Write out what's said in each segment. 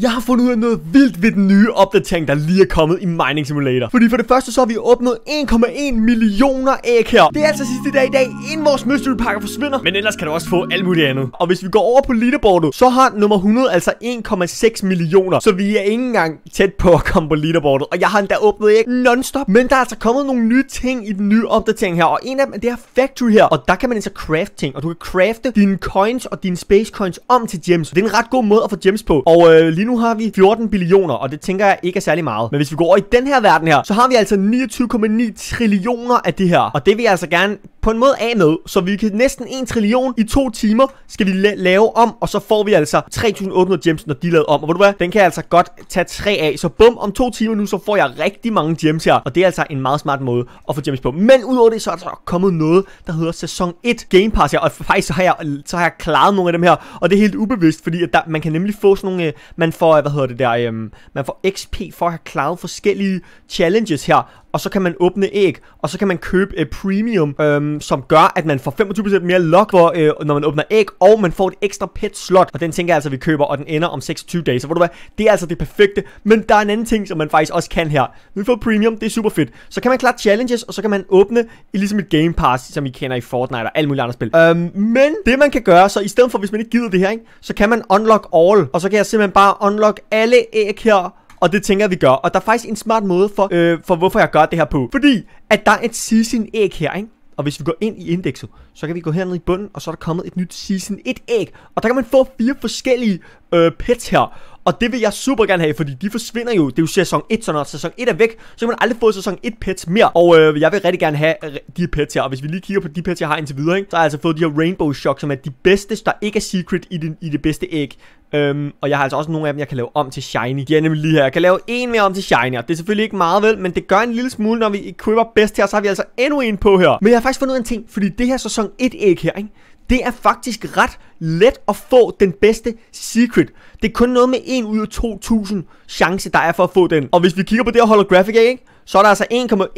Jeg har fundet ud af noget vildt ved den nye opdatering, der lige er kommet i Mining Simulator. Fordi for det første så har vi åbnet 1,1 millioner æg her. Det er altså sidste dag i dag, inden vores mystery pakker forsvinder. Men ellers kan du også få alt muligt andet. Og hvis vi går over på leaderboardet, så har nummer 100 altså 1,6 millioner. Så vi er ikke engang tæt på at komme på leaderboardet. Og jeg har endda åbnet æg nonstop. Men der er altså kommet nogle nye ting i den nye opdatering her. Og en af dem er det factory her. Og der kan man altså craft ting. Og du kan crafte dine coins og dine space coins om til gems. Det er en ret god måde at få gems på. Og øh, Lige nu har vi 14 billioner, og det tænker jeg ikke er særlig meget. Men hvis vi går over i den her verden her, så har vi altså 29,9 trillioner af det her. Og det vil jeg altså gerne på en måde af med, så vi kan næsten 1 trillion i to timer skal vi la lave om, og så får vi altså 3.800 gems, når de er lavet om. Og ved du hvad, den kan jeg altså godt tage 3 af, så bum, om to timer nu, så får jeg rigtig mange gems her, og det er altså en meget smart måde at få gems på. Men udover det, så er der kommet noget, der hedder sæson 1 Game Pass her, og faktisk så har jeg, så har jeg klaret nogle af dem her, og det er helt ubevidst, fordi at der, man kan nemlig få sådan nogle, øh, man får, øh, hvad hedder det der, øhm, man får XP for at have klaret forskellige challenges her, og så kan man åbne æg, og så kan man købe et premium, øhm, som gør, at man får 25% mere lock, for, øh, når man åbner æg, og man får et ekstra pet slot, og den tænker jeg altså, vi køber, og den ender om 26 dage, så hvor du hvad, det er altså det perfekte, men der er en anden ting, som man faktisk også kan her. vi får premium, det er super fedt. Så kan man klare challenges, og så kan man åbne i ligesom et game pass, som I kender i Fortnite og alle mulige andre spil. Øhm, men det man kan gøre, så i stedet for, hvis man ikke gider det her, ikke, så kan man unlock all, og så kan jeg simpelthen bare unlock alle æg her, og det tænker jeg, vi gør. Og der er faktisk en smart måde for, øh, for hvorfor jeg gør det her på. Fordi, at der er et season æg her, ikke? Og hvis vi går ind i indekset, så kan vi gå herned i bunden, og så er der kommet et nyt Season 1 æg. Og der kan man få fire forskellige øh, pets her. Og det vil jeg super gerne have, fordi de forsvinder jo. Det er jo sæson 1, så når sæson 1 er væk, så kan man aldrig få sæson 1 pets mere. Og øh, jeg vil rigtig gerne have øh, de pets her. Og hvis vi lige kigger på de pets, jeg har indtil videre, ikke, så har jeg altså fået de her Rainbow Shock, som er de bedste, der ikke er secret i det, i det bedste æg. Øhm, og jeg har altså også nogle af dem, jeg kan lave om til shiny. De er nemlig lige her. Jeg kan lave en mere om til shiny, og det er selvfølgelig ikke meget vel, men det gør en lille smule, når vi equipper bedst her, så har vi altså endnu en på her. Men jeg har faktisk fundet ud af en ting, fordi det her sæson 1 æg her, ikke? Det er faktisk ret let at få den bedste secret. Det er kun noget med 1 ud af 2.000 chance, der er for at få den. Og hvis vi kigger på det her holographic egg, ikke? så er der altså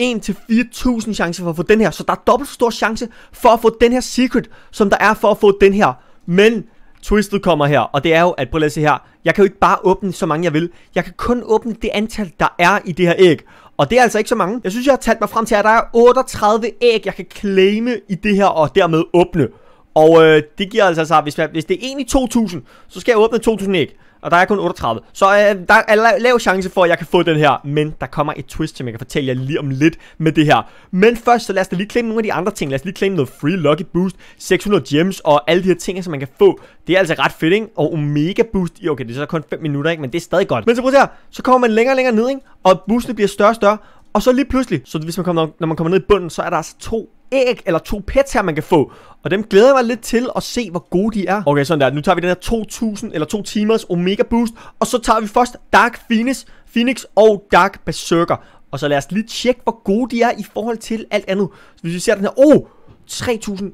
1,1 til 4.000 chance for at få den her. Så der er dobbelt så stor chance for at få den her secret, som der er for at få den her. Men twistet kommer her, og det er jo, at prøv at se her, jeg kan jo ikke bare åbne så mange jeg vil, jeg kan kun åbne det antal, der er i det her æg. Og det er altså ikke så mange. Jeg synes, jeg har talt mig frem til, at der er 38 æg, jeg kan claime i det her, og dermed åbne. Og øh, det giver altså så, hvis, hvis det er egentlig 2000, så skal jeg åbne 2000 ikke. Og der er kun 38. Så øh, der er lav, lav chance for, at jeg kan få den her. Men der kommer et twist, som jeg kan fortælle jer lige om lidt med det her. Men først, så lad os da lige klemme nogle af de andre ting. Lad os lige klemme noget free lucky boost, 600 gems og alle de her ting, som man kan få. Det er altså ret fedt, ikke? Og omega boost. Okay, det er så kun 5 minutter, ikke? Men det er stadig godt. Men så prøv at her. Så kommer man længere og længere ned, ikke? Og boostene bliver større og større. Og så lige pludselig, så hvis man kommer, når man kommer ned i bunden, så er der altså to æg eller to pets her, man kan få. Og dem glæder jeg mig lidt til at se, hvor gode de er. Okay, sådan der. Nu tager vi den her 2000 eller 2 timers Omega Boost. Og så tager vi først Dark Phoenix, Phoenix og Dark Berserker. Og så lad os lige tjekke, hvor gode de er i forhold til alt andet. Så hvis vi ser den her... Oh! 3000.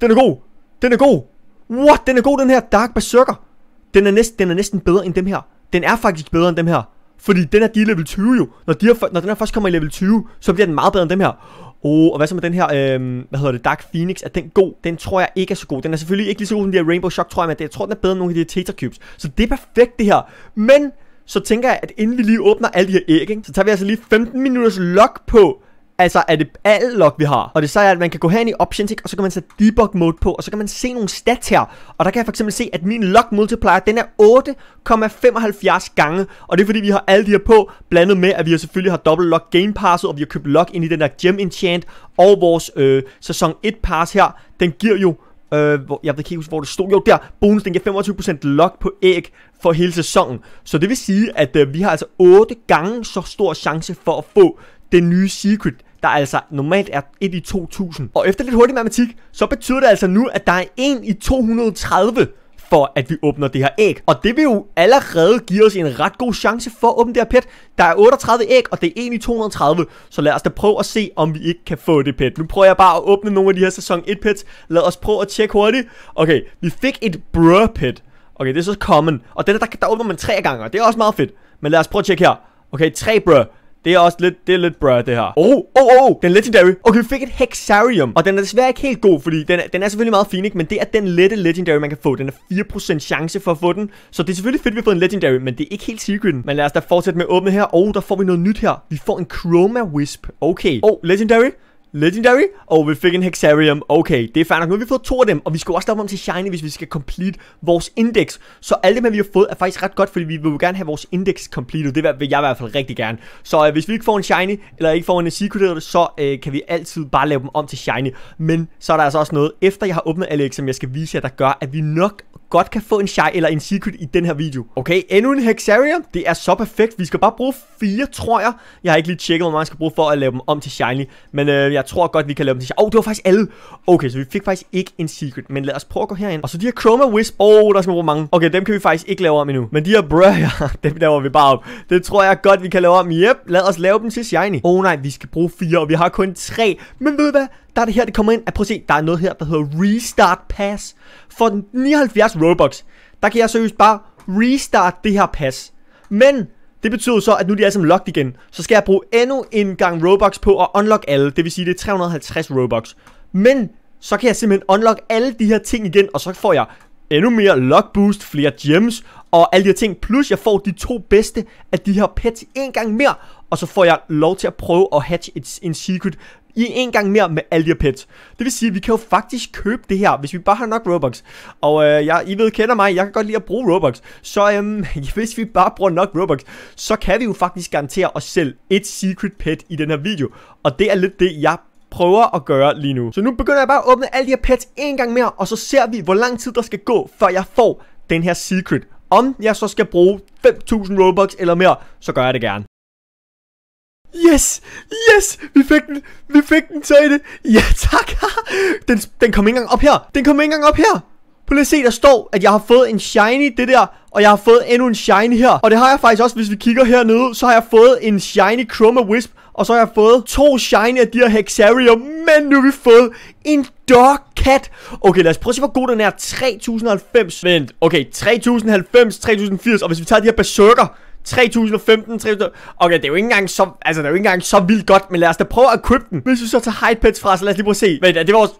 Den er god. Den er god. What? Den er god, den her Dark Berserker. Den er, næsten, den er næsten bedre end dem her. Den er faktisk bedre end dem her. Fordi den her, de er level 20 jo. Når, de er, når den her først kommer i level 20, så bliver den meget bedre end dem her. Oh, og hvad så med den her, øhm, hvad hedder det, Dark Phoenix? Er den god? Den tror jeg ikke er så god. Den er selvfølgelig ikke lige så god som de her Rainbow Shock, tror jeg, men jeg tror, den er bedre end nogle af de her Tetra Cubes. Så det er perfekt, det her. Men så tænker jeg, at inden vi lige åbner alle de her æg, ikke, så tager vi altså lige 15 minutters lock på, Altså er det alle log vi har Og det så er at man kan gå herind i options ikke? Og så kan man sætte debug mode på Og så kan man se nogle stats her Og der kan jeg for eksempel se at min log multiplier Den er 8,75 gange Og det er fordi vi har alle de her på Blandet med at vi selvfølgelig har dobbelt log game passet Og vi har købt log ind i den der gem enchant Og vores øh, sæson 1 pass her Den giver jo Øh, hvor, jeg ved ikke huske, hvor det stod. Jo, der. Bonus, den giver 25% lock på æg for hele sæsonen. Så det vil sige, at uh, vi har altså 8 gange så stor chance for at få den nye secret, der altså normalt er 1 i 2000. Og efter lidt hurtig matematik, så betyder det altså nu, at der er 1 i 230 for at vi åbner det her æg. Og det vil jo allerede give os en ret god chance for at åbne det her pet. Der er 38 æg, og det er 1 i 230. Så lad os da prøve at se, om vi ikke kan få det pet. Nu prøver jeg bare at åbne nogle af de her sæson 1 pets. Lad os prøve at tjekke hurtigt. Okay, vi fik et brød pet. Okay, det er så common. Og den der, der åbner man tre gange, og det er også meget fedt. Men lad os prøve at tjekke her. Okay, tre brød. Det er også lidt, det er lidt brød, det her. Oh, oh, oh, den legendary. Okay, vi fik et Hexarium, og den er desværre ikke helt god, fordi den er, den er selvfølgelig meget fin, ikke? Men det er den lette legendary, man kan få. Den er 4% chance for at få den. Så det er selvfølgelig fedt, at vi har fået en legendary, men det er ikke helt secreten. Men lad os da fortsætte med at åbne her. oh, der får vi noget nyt her. Vi får en Chroma Wisp. Okay. Oh, legendary. Legendary, og vi fik en Hexarium. Okay, det er fair nok. Nu har vi fået to af dem, og vi skal også lave dem til Shiny, hvis vi skal complete vores index. Så alt det, vi har fået, er faktisk ret godt, fordi vi vil gerne have vores index completed. Det vil jeg i hvert fald rigtig gerne. Så øh, hvis vi ikke får en Shiny, eller ikke får en Secret, så øh, kan vi altid bare lave dem om til Shiny. Men så er der altså også noget, efter jeg har åbnet alle som jeg skal vise jer, der gør, at vi nok godt kan få en Shy eller en Secret i den her video. Okay, endnu en Hexarium. Det er så perfekt. Vi skal bare bruge fire, tror jeg. Jeg har ikke lige tjekket, hvor meget jeg skal bruge for at lave dem om til Shiny. Men øh, jeg jeg tror godt, vi kan lave dem til Åh, oh, det var faktisk alle. Okay, så vi fik faktisk ikke en secret, men lad os prøve at gå herind. Og så de her Chroma Wisp. Åh, oh, der skal man bruge mange. Okay, dem kan vi faktisk ikke lave om endnu. Men de her brøger, dem laver vi bare op. Det tror jeg godt, vi kan lave om. Yep, lad os lave dem til Shiny. Åh oh, nej, vi skal bruge fire, og vi har kun tre. Men ved du hvad? Der er det her, det kommer ind. At ah, prøv at se, der er noget her, der hedder Restart Pass. For den 79 Robux, der kan jeg seriøst bare restart det her pass. Men det betyder så, at nu de er som sammen locked igen. Så skal jeg bruge endnu en gang Robux på at unlock alle. Det vil sige, det er 350 Robux. Men så kan jeg simpelthen unlock alle de her ting igen, og så får jeg endnu mere lock boost, flere gems og alle de her ting. Plus jeg får de to bedste af de her pets en gang mere, og så får jeg lov til at prøve at hatch et, en secret i en gang mere med alle de pets. Det vil sige, at vi kan jo faktisk købe det her, hvis vi bare har nok Robux. Og øh, jeg, I ved, kender mig, jeg kan godt lide at bruge Robux. Så øh, hvis vi bare bruger nok Robux, så kan vi jo faktisk garantere os selv et secret pet i den her video. Og det er lidt det, jeg prøver at gøre lige nu. Så nu begynder jeg bare at åbne alle de her pets en gang mere, og så ser vi, hvor lang tid der skal gå, før jeg får den her secret. Om jeg så skal bruge 5.000 Robux eller mere, så gør jeg det gerne. Yes, yes, vi fik den, vi fik den, sagde det. Ja tak, den, den kom ikke engang op her, den kom ikke engang op her. Prøv lige at se, der står, at jeg har fået en shiny, det der, og jeg har fået endnu en shiny her. Og det har jeg faktisk også, hvis vi kigger hernede, så har jeg fået en shiny Chroma Wisp, og så har jeg fået to shiny af de her Hexarium, men nu har vi fået en Dog Cat. Okay, lad os prøve at se, hvor god den er. 3090. Vent, okay, 3090, 3080, og hvis vi tager de her Berserker, 3015, 3000... Okay, det er jo ikke engang så... Altså, det er jo ikke engang så vildt godt, men lad os da prøve at købe den. Hvis vi så tager hide pets fra, så lad os lige prøve at se. Vent, er det vores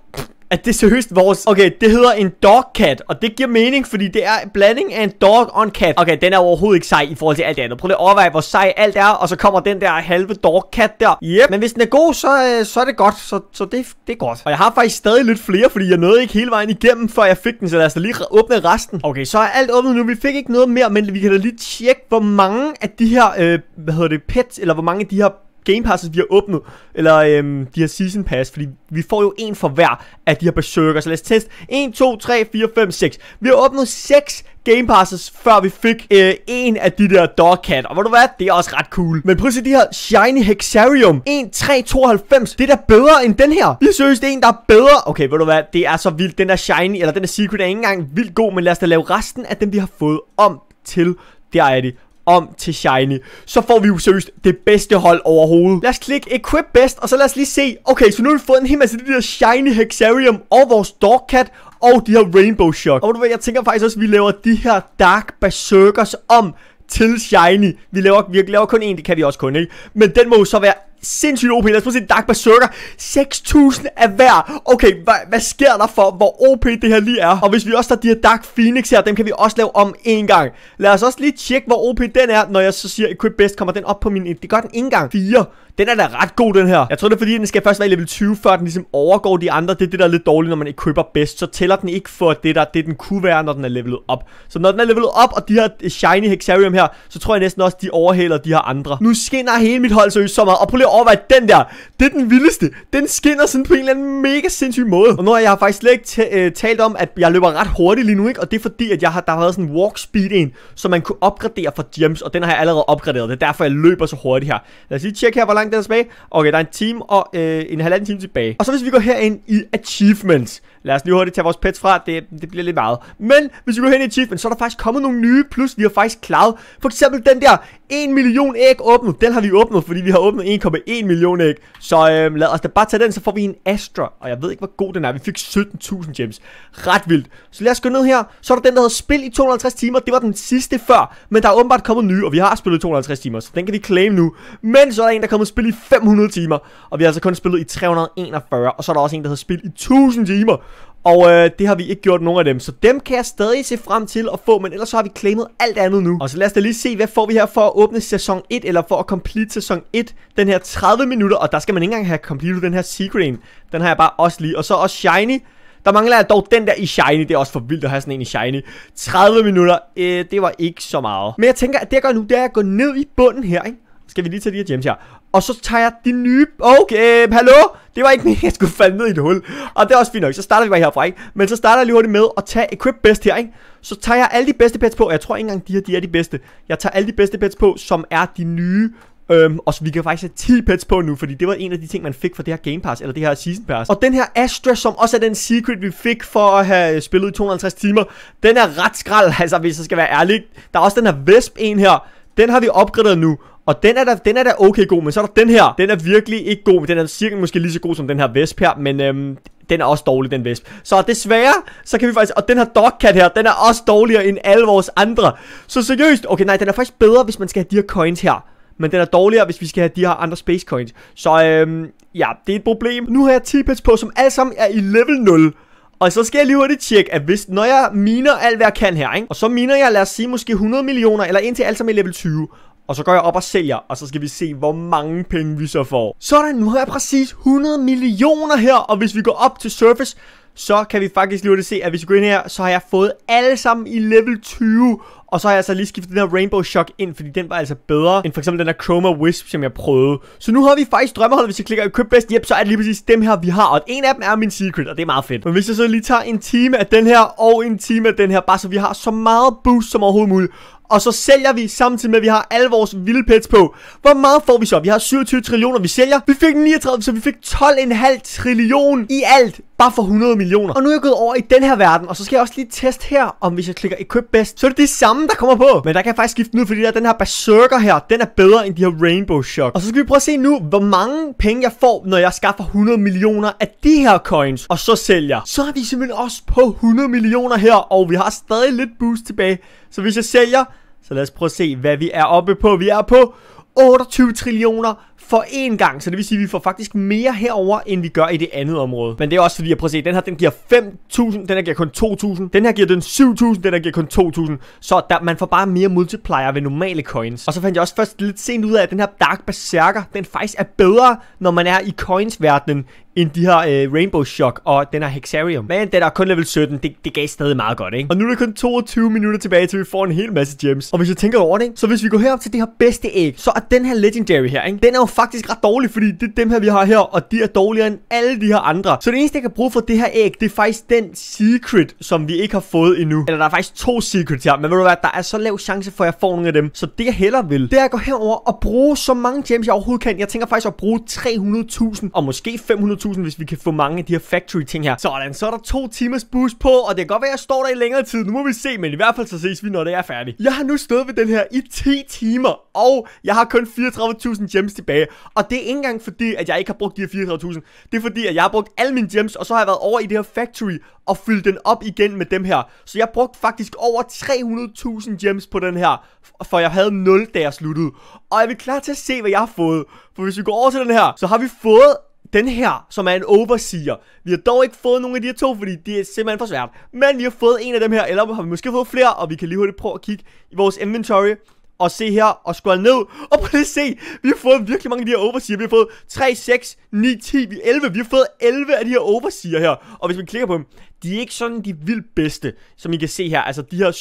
at det er seriøst vores... Okay, det hedder en dog cat, og det giver mening, fordi det er en blanding af en dog og en cat. Okay, den er overhovedet ikke sej i forhold til alt det andet. Prøv lige at overveje, hvor sej alt er, og så kommer den der halve dog cat der. Yep. Men hvis den er god, så, øh, så er det godt. Så, så det, det er godt. Og jeg har faktisk stadig lidt flere, fordi jeg nåede ikke hele vejen igennem, før jeg fik den, så lad os da lige åbne resten. Okay, så er alt åbnet nu. Vi fik ikke noget mere, men vi kan da lige tjekke, hvor mange af de her, øh, hvad hedder det, pets, eller hvor mange af de her Game Passes, vi har åbnet, eller øhm, de her Season Pass, fordi vi får jo en for hver af de her Berserkers. så lad os teste 1, 2, 3, 4, 5, 6. Vi har åbnet 6 Game Passes, før vi fik øh, en af de der Dog Cat. Og ved du hvad, det er også ret cool. Men prøv at se de her Shiny Hexarium 1, 92. Det er da bedre end den her. Vi synes, det er en, der er bedre. Okay, ved du hvad, det er så vildt. Den der Shiny, eller den der Secret er ikke engang vildt god, men lad os da lave resten af dem, vi har fået om til. Der er det om til Shiny, så får vi jo seriøst det bedste hold overhovedet. Lad os klikke Equip Best, og så lad os lige se. Okay, så nu har vi fået en hel masse af de der Shiny Hexarium og vores Dogcat og de her Rainbow Shock. Og du ved, jeg tænker faktisk også, at vi laver de her Dark Berserkers om til Shiny. Vi laver, vi laver kun en, det kan vi også kun, ikke? Men den må jo så være sindssygt OP. Lad os prøve at se Dark Berserker. 6.000 er hver. Okay, hvad, hvad sker der for, hvor OP det her lige er? Og hvis vi også tager de her Dark Phoenix her, dem kan vi også lave om en gang. Lad os også lige tjekke, hvor OP den er, når jeg så siger Equip Best. Kommer den op på min... Det gør den en gang. 4. Den er da ret god, den her. Jeg tror, det er fordi, den skal først være i level 20, før den ligesom overgår de andre. Det er det, der er lidt dårligt, når man equiper bedst. Så tæller den ikke for det, der, det den kunne være, når den er levelet op. Så når den er levelet op, og de her eh, shiny Hexarium her, så tror jeg næsten også, de overhælder de her andre. Nu skinner hele mit hold så meget. Og prøv lige overvej den der. Det er den vildeste. Den skinner sådan på en eller anden mega sindssyg måde. Og nu har jeg faktisk slet ikke øh, talt om, at jeg løber ret hurtigt lige nu, ikke? Og det er fordi, at jeg har, der har været sådan en walk speed en, som man kunne opgradere for gems. Og den har jeg allerede opgraderet. Det er derfor, jeg løber så hurtigt her. Lad os lige tjekke her, hvor langt den er tilbage. Okay, der er en time og øh, en halvanden time tilbage. Og så hvis vi går herind i achievements. Lad os lige hurtigt tage vores pets fra, det, det bliver lidt meget. Men hvis vi går hen i achievement, så er der faktisk kommet nogle nye, plus vi har faktisk klaret. For eksempel den der 1 million æg åbnet, den har vi åbnet, fordi vi har åbnet 1,1 million æg. Så øhm, lad os da bare tage den, så får vi en Astra, og jeg ved ikke, hvor god den er. Vi fik 17.000 gems. Ret vildt. Så lad os gå ned her. Så er der den, der hedder spil i 250 timer. Det var den sidste før, men der er åbenbart kommet nye, og vi har spillet 250 timer, så den kan vi claim nu. Men så er der en, der er kommet spil i 500 timer, og vi har altså kun spillet i 341, og så er der også en, der hedder spil i 1000 timer. Og øh, det har vi ikke gjort nogen af dem, så dem kan jeg stadig se frem til at få, men ellers så har vi claimet alt andet nu. Og så lad os da lige se, hvad får vi her for at åbne sæson 1, eller for at complete sæson 1, den her 30 minutter, og der skal man ikke engang have completed den her secret en. Den har jeg bare også lige, og så også shiny. Der mangler jeg dog den der i shiny, det er også for vildt at have sådan en i shiny. 30 minutter, øh, det var ikke så meget. Men jeg tænker, at det jeg gør nu, det er at gå ned i bunden her, ikke? Skal vi lige tage de her gems her. Og så tager jeg de nye... Okay, øhm, hallo? Det var ikke meningen, jeg skulle falde ned i et hul. Og det er også fint nok, så starter vi bare herfra, ikke? Men så starter jeg lige hurtigt med at tage equip best her, ikke? Så tager jeg alle de bedste pets på. Jeg tror ikke engang, de her de er de bedste. Jeg tager alle de bedste pets på, som er de nye Øhm, og så vi kan faktisk have 10 pets på nu, fordi det var en af de ting, man fik fra det her Game Pass, eller det her Season Pass. Og den her Astra, som også er den secret, vi fik for at have spillet i 250 timer, den er ret skrald, altså hvis jeg skal være ærlig. Der er også den her Vesp en her, den har vi opgraderet nu, og den er, da, den er da okay god, men så er der den her. Den er virkelig ikke god, men den er cirka måske lige så god som den her vesp her, men øhm, den er også dårlig, den vesp. Så desværre, så kan vi faktisk... Og den her dogcat her, den er også dårligere end alle vores andre. Så seriøst... Okay, nej, den er faktisk bedre, hvis man skal have de her coins her. Men den er dårligere, hvis vi skal have de her andre space coins. Så øhm, ja, det er et problem. Nu har jeg t på, som alle sammen er i level 0. Og så skal jeg lige hurtigt tjekke, at hvis, når jeg miner alt, hvad jeg kan her, ikke? og så miner jeg, lad os sige, måske 100 millioner, eller indtil alt sammen i level 20, og så går jeg op og sælger, og så skal vi se, hvor mange penge vi så får. Sådan, nu har jeg præcis 100 millioner her, og hvis vi går op til Surface, så kan vi faktisk lige se, at hvis vi går ind her, så har jeg fået alle sammen i level 20. Og så har jeg altså lige skiftet den her Rainbow Shock ind, fordi den var altså bedre end for eksempel den her Chroma Wisp, som jeg prøvede. Så nu har vi faktisk drømmeholdet, hvis jeg klikker i køb bedst, yep, så er det lige præcis dem her, vi har. Og en af dem er min secret, og det er meget fedt. Men hvis jeg så lige tager en time af den her, og en time af den her, bare så vi har så meget boost som overhovedet muligt og så sælger vi samtidig med, at vi har alle vores vilde pets på. Hvor meget får vi så? Vi har 27 trillioner, vi sælger. Vi fik 39, så vi fik 12,5 trillion i alt Bare for 100 millioner. Og nu er jeg gået over i den her verden, og så skal jeg også lige teste her, om hvis jeg klikker equip best, så er det det samme, der kommer på. Men der kan jeg faktisk skifte nu, fordi der den her berserker her, den er bedre end de her rainbow shock. Og så skal vi prøve at se nu, hvor mange penge jeg får, når jeg skaffer 100 millioner af de her coins, og så sælger. Så er vi simpelthen også på 100 millioner her, og vi har stadig lidt boost tilbage. Så hvis jeg sælger, så lad os prøve at se, hvad vi er oppe på. Vi er på 28 trillioner for én gang, så det vil sige, at vi får faktisk mere herover end vi gør i det andet område. Men det er også fordi, at prøv at se, den her den giver 5.000, den her giver kun 2.000, den her giver den 7.000, den her giver kun 2.000. Så der, man får bare mere multiplier ved normale coins. Og så fandt jeg også først lidt sent ud af, at den her Dark Berserker, den faktisk er bedre, når man er i coins-verdenen, end de her øh, Rainbow Shock og den her Hexarium. Men den er kun level 17, det, det gav stadig meget godt, ikke? Og nu er der kun 22 minutter tilbage, til vi får en hel masse gems. Og hvis jeg tænker over det, ikke? så hvis vi går herop til det her bedste æg, så er den her Legendary her, ikke? Den er jo faktisk ret dårlig, fordi det er dem her, vi har her, og de er dårligere end alle de her andre. Så det eneste, jeg kan bruge for det her æg, det er faktisk den secret, som vi ikke har fået endnu. Eller der er faktisk to secrets her, men ved du hvad, der er så lav chance for, at jeg får nogle af dem. Så det, jeg hellere vil, det er at gå herover og bruge så mange gems, jeg overhovedet kan. Jeg tænker faktisk at bruge 300.000, og måske 500.000, hvis vi kan få mange af de her factory ting her. Sådan, så er der to timers boost på, og det kan godt være, at jeg står der i længere tid. Nu må vi se, men i hvert fald så ses vi, når det er færdigt. Jeg har nu stået ved den her i 10 timer, og jeg har kun 34.000 gems tilbage tilbage. Og det er ikke engang fordi, at jeg ikke har brugt de her 34.000. Det er fordi, at jeg har brugt alle mine gems, og så har jeg været over i det her factory og fyldt den op igen med dem her. Så jeg brugte faktisk over 300.000 gems på den her, for jeg havde 0, da jeg sluttede. Og jeg er klar til at se, hvad jeg har fået. For hvis vi går over til den her, så har vi fået den her, som er en overseer. Vi har dog ikke fået nogen af de her to, fordi det er simpelthen for svært. Men vi har fået en af dem her, eller har vi måske fået flere, og vi kan lige hurtigt prøve at kigge i vores inventory og se her, og scroll ned, og prøv lige at se, vi har fået virkelig mange af de her overseer, vi har fået 3, 6, 9, 10, 11, vi har fået 11 af de her overseer her, og hvis man klikker på dem, de er ikke sådan de vildt bedste, som I kan se her, altså de her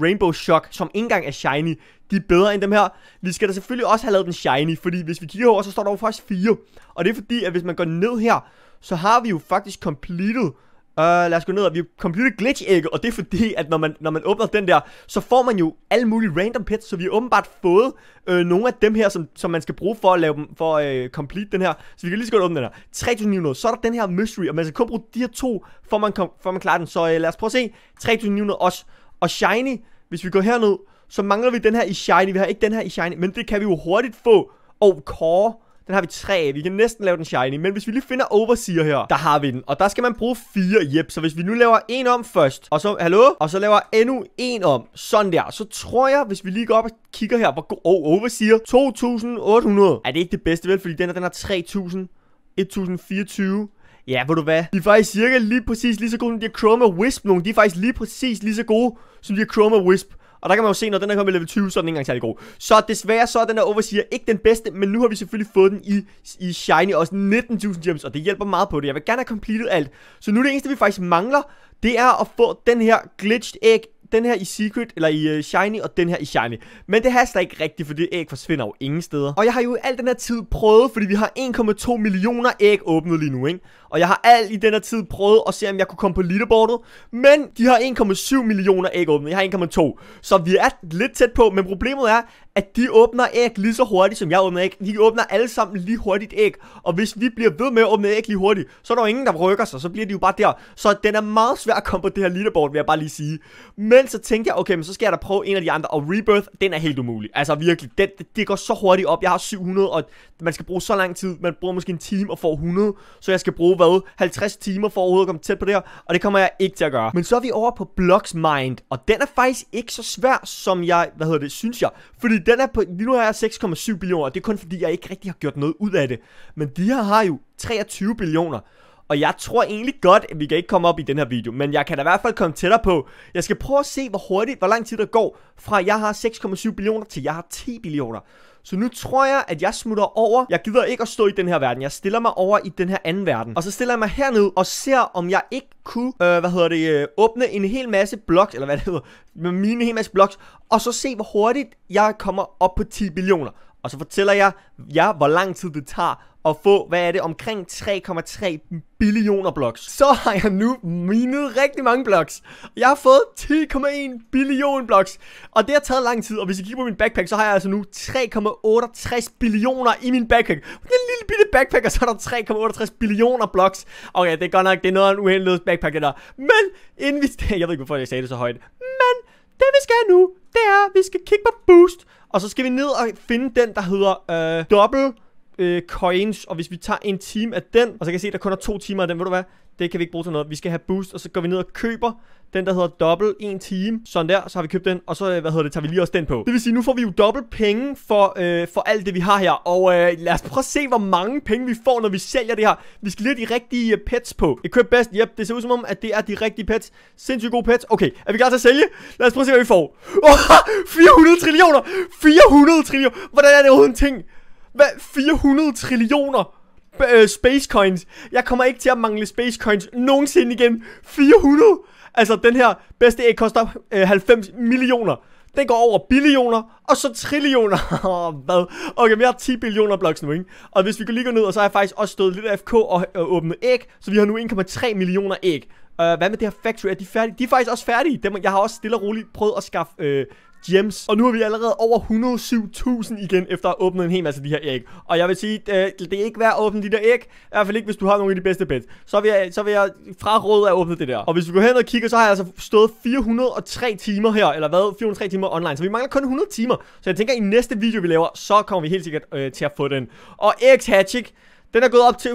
Rainbow Shock, som ikke engang er shiny, de er bedre end dem her. Vi skal da selvfølgelig også have lavet den shiny, fordi hvis vi kigger over, så står der jo faktisk 4, og det er fordi, at hvis man går ned her, så har vi jo faktisk completed Uh, lad os gå ned, og vi er Computer glitch ikke, og det er fordi, at når man, når man åbner den der, så får man jo alle mulige random pets, så vi har åbenbart fået øh, nogle af dem her, som, som man skal bruge for at lave dem, for at øh, complete den her. Så vi kan lige så godt åbne den her. 3900, så er der den her mystery, og man skal kun bruge de her to, for man, kom, for man klarer den. Så øh, lad os prøve at se, 3900 også. Og shiny, hvis vi går herned, så mangler vi den her i shiny, vi har ikke den her i shiny, men det kan vi jo hurtigt få. Og core, den har vi tre af. Vi kan næsten lave den shiny. Men hvis vi lige finder Overseer her, der har vi den. Og der skal man bruge fire. Jep, så hvis vi nu laver en om først, og så, hallo? Og så laver endnu en om. Sådan der. Så tror jeg, hvis vi lige går op og kigger her, hvor god oh, Overseer. 2.800. Er det ikke det bedste vel? Fordi den her, den har 3.000. 1.024. Ja, ved du hvad? De er faktisk cirka lige præcis lige så gode som de her Chroma Wisp nogle. De er faktisk lige præcis lige så gode som de her Chroma Wisp. Og der kan man jo se, når den er kommet i level 20, så er den ikke engang særlig god. Så desværre så er den her overseer ikke den bedste, men nu har vi selvfølgelig fået den i, i shiny, også 19.000 gems, og det hjælper meget på det. Jeg vil gerne have completed alt. Så nu det eneste, vi faktisk mangler, det er at få den her glitched egg den her i Secret, eller i uh, Shiny, og den her i Shiny. Men det haster ikke rigtigt, for det æg forsvinder jo ingen steder. Og jeg har jo alt den her tid prøvet, fordi vi har 1,2 millioner æg åbnet lige nu, ikke? Og jeg har alt i den her tid prøvet at se, om jeg kunne komme på leaderboardet. Men de har 1,7 millioner æg åbnet. Jeg har 1,2. Så vi er lidt tæt på. Men problemet er, at de åbner æg lige så hurtigt, som jeg åbner æg. De åbner alle sammen lige hurtigt æg. Og hvis vi bliver ved med at åbne æg lige hurtigt, så er der jo ingen, der rykker sig. Så bliver de jo bare der. Så den er meget svær at komme på det her leaderboard, vil jeg bare lige sige. Men så tænkte jeg, okay, men så skal jeg da prøve en af de andre. Og Rebirth, den er helt umulig. Altså virkelig, det, det går så hurtigt op. Jeg har 700, og man skal bruge så lang tid. Man bruger måske en time og får 100. Så jeg skal bruge været 50 timer for overhovedet at komme tæt på det her, og det kommer jeg ikke til at gøre. Men så er vi over på Blocks Mind, og den er faktisk ikke så svær, som jeg, hvad hedder det, synes jeg. Fordi den er på, lige nu har jeg 6,7 billioner, og det er kun fordi, jeg ikke rigtig har gjort noget ud af det. Men de her har jo 23 billioner. Og jeg tror egentlig godt, at vi kan ikke komme op i den her video, men jeg kan da i hvert fald komme tættere på. Jeg skal prøve at se, hvor hurtigt, hvor lang tid der går, fra jeg har 6,7 billioner til jeg har 10 billioner. Så nu tror jeg, at jeg smutter over. Jeg gider ikke at stå i den her verden. Jeg stiller mig over i den her anden verden. Og så stiller jeg mig herned og ser, om jeg ikke kunne, øh, hvad hedder det, øh, åbne en hel masse blocks, eller hvad det hedder, med mine hel masse blocks, og så se, hvor hurtigt jeg kommer op på 10 billioner. Og så fortæller jeg jer, hvor lang tid det tager at få, hvad er det, omkring 3,3 billioner blocks. Så har jeg nu minet rigtig mange blocks. Jeg har fået 10,1 billion blocks. Og det har taget lang tid, og hvis I kigger på min backpack, så har jeg altså nu 3,68 billioner i min backpack. Det er en lille bitte backpack, og så er der 3,68 billioner blocks. Okay, det er godt nok, det er noget af en uheldig backpack, det der. Men, inden vi... Jeg ved ikke, hvorfor jeg sagde det så højt. Men, skal nu, det er, at vi skal kigge på boost. Og så skal vi ned og finde den, der hedder øh, double øh, coins. Og hvis vi tager en time af den, og så kan jeg se, at der kun er to timer af den, ved du hvad? det kan vi ikke bruge til noget. Vi skal have boost, og så går vi ned og køber den, der hedder dobbelt en time. Sådan der, så har vi købt den, og så, øh, hvad hedder det, tager vi lige også den på. Det vil sige, nu får vi jo dobbelt penge for, øh, for alt det, vi har her. Og øh, lad os prøve at se, hvor mange penge vi får, når vi sælger det her. Vi skal lige have de rigtige øh, pets på. Equip best, yep, det ser ud som om, at det er de rigtige pets. Sindssygt gode pets. Okay, er vi klar til at sælge? Lad os prøve at se, hvad vi får. Oh, 400 trillioner! 400 trillioner! Hvordan er det uden en ting? Hvad? 400 trillioner? Øh, space coins. Jeg kommer ikke til at mangle space coins nogensinde igen. 400! Altså, den her bedste æg koster øh, 90 millioner. Den går over billioner, og så trillioner. Hvad? Okay, vi har 10 billioner blocks nu, ikke? Og hvis vi kan lige gå ned, og så har jeg faktisk også stået lidt af FK og øh, åbnet æg. Så vi har nu 1,3 millioner æg. Uh, hvad med det her factory? Er de færdige? De er faktisk også færdige. Dem, jeg har også stille og roligt prøvet at skaffe øh, gems. Og nu er vi allerede over 107.000 igen, efter at have åbnet en hel masse af de her æg. Og jeg vil sige, det, øh, det er ikke værd at åbne de der æg. I hvert fald ikke, hvis du har nogle af de bedste bets. Så vil jeg, så vil jeg fraråde at åbne det der. Og hvis vi går hen og kigger, så har jeg altså stået 403 timer her, eller hvad? 403 timer online. Så vi mangler kun 100 timer. Så jeg tænker, at i næste video, vi laver, så kommer vi helt sikkert øh, til at få den. Og Erik's Hatchik, den er gået op til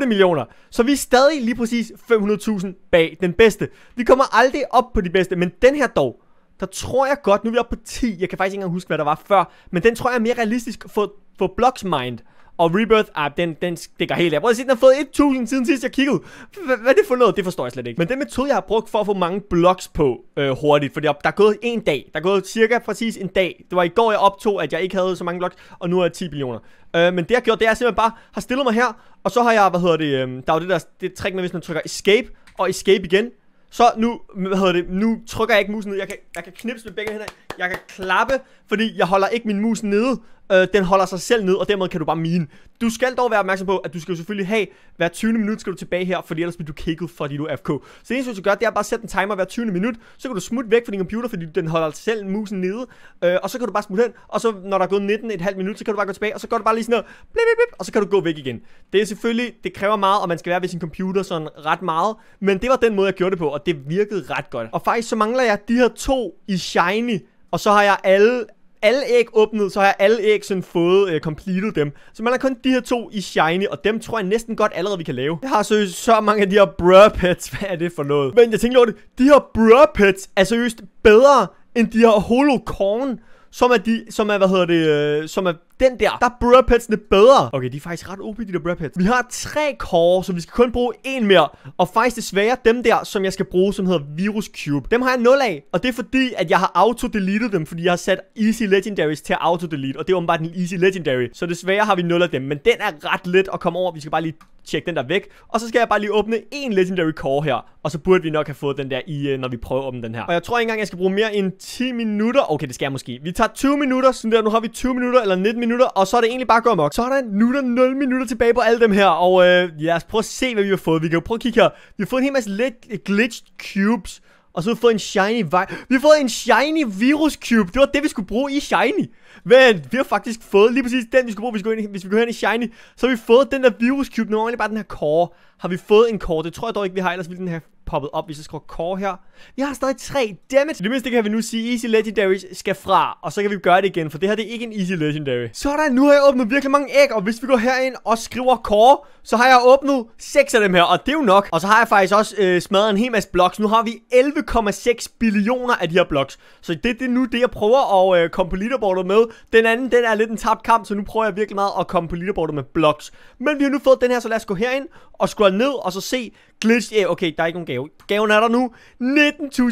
1,8 millioner. Så vi er stadig lige præcis 500.000 bag den bedste. Vi kommer aldrig op på de bedste, men den her dog, der tror jeg godt, nu er vi oppe på 10, jeg kan faktisk ikke engang huske, hvad der var før, men den tror jeg er mere realistisk for, for Blocks Mind. Og Rebirth, ah, den, den stikker helt af. Prøv at se, den har fået 1000 siden sidst, jeg kiggede. Hvad er det for noget? Det forstår jeg slet ikke. Men den metode, jeg har brugt for at få mange blocks på øh, hurtigt, fordi der er gået en dag. Der er gået cirka præcis en dag. Det var i går, jeg optog, at jeg ikke havde så mange blocks, og nu er jeg 10 millioner. Øh, men det jeg har gjort, det er at jeg simpelthen bare har stillet mig her, og så har jeg, hvad hedder det, øh, der er jo det der det trick med, hvis man trykker escape, og escape igen, så nu, hvad hedder det, nu trykker jeg ikke musen ned. Jeg kan, jeg kan knipse med begge hænder. Jeg kan klappe, fordi jeg holder ikke min mus nede øh, den holder sig selv ned, og dermed kan du bare mine. Du skal dog være opmærksom på, at du skal selvfølgelig have, hver 20. minut skal du tilbage her, for ellers bliver du kigget, fordi du er FK. Så det eneste, du skal gøre, det er bare at sætte en timer hver 20. minut, så kan du smutte væk fra din computer, fordi den holder selv musen nede, øh, og så kan du bare smutte hen, og så når der er gået 19 et halvt minut, så kan du bare gå tilbage, og så går du bare lige sådan noget, blip, blip, blip, og så kan du gå væk igen. Det er selvfølgelig, det kræver meget, og man skal være ved sin computer sådan ret meget, men det var den måde, jeg gjorde det på, og det virkede ret godt. Og faktisk så mangler jeg de her to i Shiny, og så har jeg alle alle æg åbnet, så har jeg alle æg sådan fået øh, completed dem. Så man har kun de her to i shiny, og dem tror jeg næsten godt allerede, vi kan lave. Jeg har seriøst så mange af de her bruh pets. Hvad er det for noget? Men jeg tænkte over det. De her bruh pets er seriøst bedre end de her holocorn som er de, som er, hvad hedder det, øh, som er den der, der er brapetsene bedre. Okay, de er faktisk ret OP, de der brapets. Vi har tre core, så vi skal kun bruge en mere. Og faktisk desværre dem der, som jeg skal bruge, som hedder Virus Cube. Dem har jeg 0 af, og det er fordi, at jeg har auto-deleted dem, fordi jeg har sat Easy Legendaries til at auto-delete, og det er bare den Easy Legendary. Så desværre har vi 0 af dem, men den er ret let at komme over. Vi skal bare lige tjekke den der væk. Og så skal jeg bare lige åbne en Legendary Core her. Og så burde vi nok have fået den der i, øh, når vi prøver at åbne den her. Og jeg tror ikke engang, jeg skal bruge mere end 10 minutter. Okay, det skal jeg måske. Vi tager 20 minutter, sådan der. Nu har vi 20 minutter eller 19 minutter minutter, og så er det egentlig bare gået mok. Så er der nu der 0 minutter tilbage på alle dem her, og øh, lad os prøve at se, hvad vi har fået. Vi kan jo prøve at kigge her. Vi har fået en hel masse lidt glitched cubes, og så har vi fået en shiny vi... Vi har fået en shiny virus cube. Det var det, vi skulle bruge i shiny. Men vi har faktisk fået lige præcis den, vi skulle bruge, hvis vi, ind, hvis vi går ind i shiny. Så har vi fået den der virus cube. Nu er bare den her core. Har vi fået en core? Det tror jeg dog ikke, vi har. Ellers ville den her poppet op, hvis jeg skriver core her. Vi har stadig tre, dammit! det mindste kan vi nu sige, Easy Legendary skal fra, og så kan vi gøre det igen, for det her det er ikke en Easy Legendary. Sådan, nu har jeg åbnet virkelig mange æg, og hvis vi går herind og skriver core, så har jeg åbnet seks af dem her, og det er jo nok. Og så har jeg faktisk også øh, smadret en hel masse blocks. Nu har vi 11,6 billioner af de her blocks. Så det, det er nu det, jeg prøver at øh, komme på leaderboardet med. Den anden, den er lidt en tabt kamp, så nu prøver jeg virkelig meget at komme på leaderboardet med blocks. Men vi har nu fået den her, så lad os gå herind og scrolle ned og så se, Glitch, yeah, okay, der er ikke nogen gave. Gaven er der nu.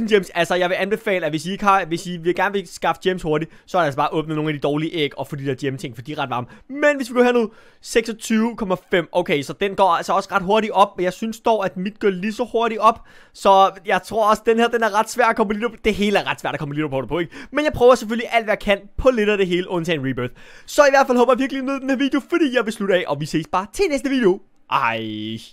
19.000 gems. Altså, jeg vil anbefale, at hvis I, ikke har, hvis I vil gerne vil skaffe gems hurtigt, så er det altså bare åbne nogle af de dårlige æg og få de der gem ting, for de er ret varme. Men hvis vi går hernede, 26,5. Okay, så den går altså også ret hurtigt op. Jeg synes dog, at mit går lige så hurtigt op. Så jeg tror også, den her, den er ret svær at komme lidt op. Det hele er ret svært at komme lidt op på, ikke? Men jeg prøver selvfølgelig alt, hvad jeg kan på lidt af det hele, undtagen Rebirth. Så i hvert fald håber jeg virkelig, at den her video, fordi jeg vil slutte af, og vi ses bare til næste video. Ej.